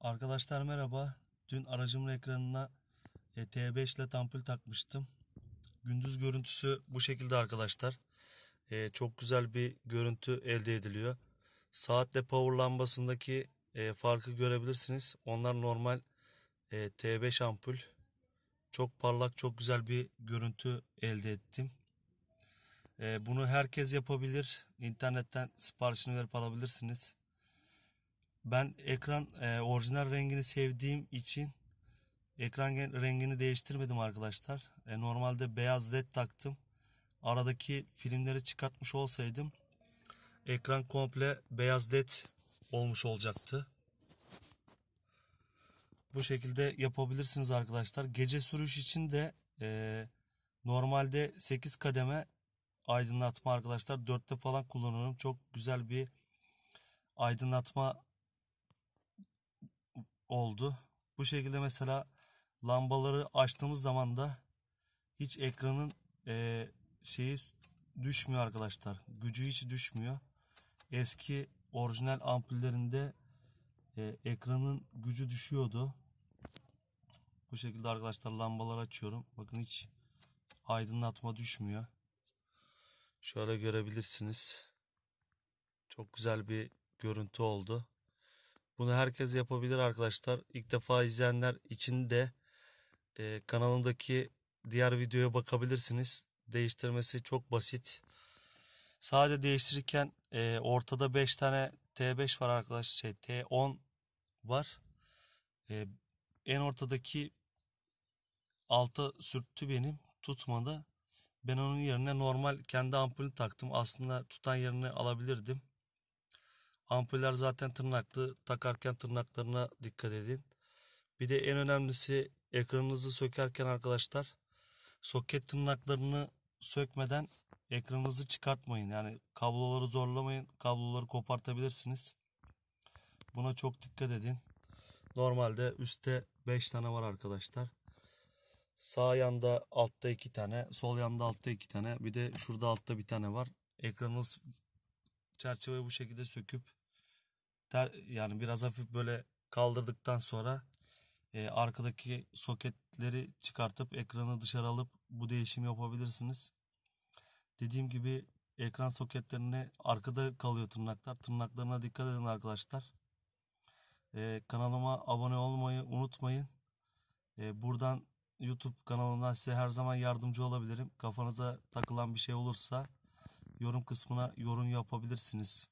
Arkadaşlar merhaba. Dün aracımın ekranına e, T5 ile tampil takmıştım. Gündüz görüntüsü bu şekilde arkadaşlar. E, çok güzel bir görüntü elde ediliyor. Saatle power lambasındaki e, farkı görebilirsiniz. Onlar normal e, T5 ampul. Çok parlak çok güzel bir görüntü elde ettim. E, bunu herkes yapabilir. İnternetten siparişini verip alabilirsiniz. Ben ekran e, orijinal rengini sevdiğim için ekran rengini değiştirmedim arkadaşlar. E, normalde beyaz led taktım. Aradaki filmleri çıkartmış olsaydım ekran komple beyaz led olmuş olacaktı. Bu şekilde yapabilirsiniz arkadaşlar. Gece sürüş için de e, normalde 8 kademe aydınlatma arkadaşlar. 4'te falan kullanıyorum. Çok güzel bir aydınlatma oldu. Bu şekilde mesela lambaları açtığımız zaman da hiç ekranın e, şeyi düşmüyor arkadaşlar. Gücü hiç düşmüyor. Eski orijinal ampullerinde e, ekranın gücü düşüyordu. Bu şekilde arkadaşlar lambaları açıyorum. Bakın hiç aydınlatma düşmüyor. Şöyle görebilirsiniz. Çok güzel bir görüntü oldu. Bunu herkes yapabilir arkadaşlar. İlk defa izleyenler için de e, kanalımdaki diğer videoya bakabilirsiniz. Değiştirmesi çok basit. Sadece değiştirirken e, ortada 5 tane T5 var arkadaşlar. Şey, T10 var. E, en ortadaki alta sürttü benim. Tutmadı. Ben onun yerine normal kendi ampulü taktım. Aslında tutan yerini alabilirdim. Ampuller zaten tırnaklı. Takarken tırnaklarına dikkat edin. Bir de en önemlisi ekranınızı sökerken arkadaşlar soket tırnaklarını sökmeden ekranınızı çıkartmayın. Yani kabloları zorlamayın. Kabloları kopartabilirsiniz. Buna çok dikkat edin. Normalde üstte 5 tane var arkadaşlar. Sağ yanda altta 2 tane. Sol yanda altta 2 tane. Bir de şurada altta bir tane var. Ekranınız çerçeveyi bu şekilde söküp ter, yani biraz hafif böyle kaldırdıktan sonra e, arkadaki soketleri çıkartıp ekranı dışarı alıp bu değişimi yapabilirsiniz. Dediğim gibi ekran soketlerine arkada kalıyor tırnaklar. Tırnaklarına dikkat edin arkadaşlar. E, kanalıma abone olmayı unutmayın. E, buradan YouTube kanalından size her zaman yardımcı olabilirim. Kafanıza takılan bir şey olursa yorum kısmına yorum yapabilirsiniz.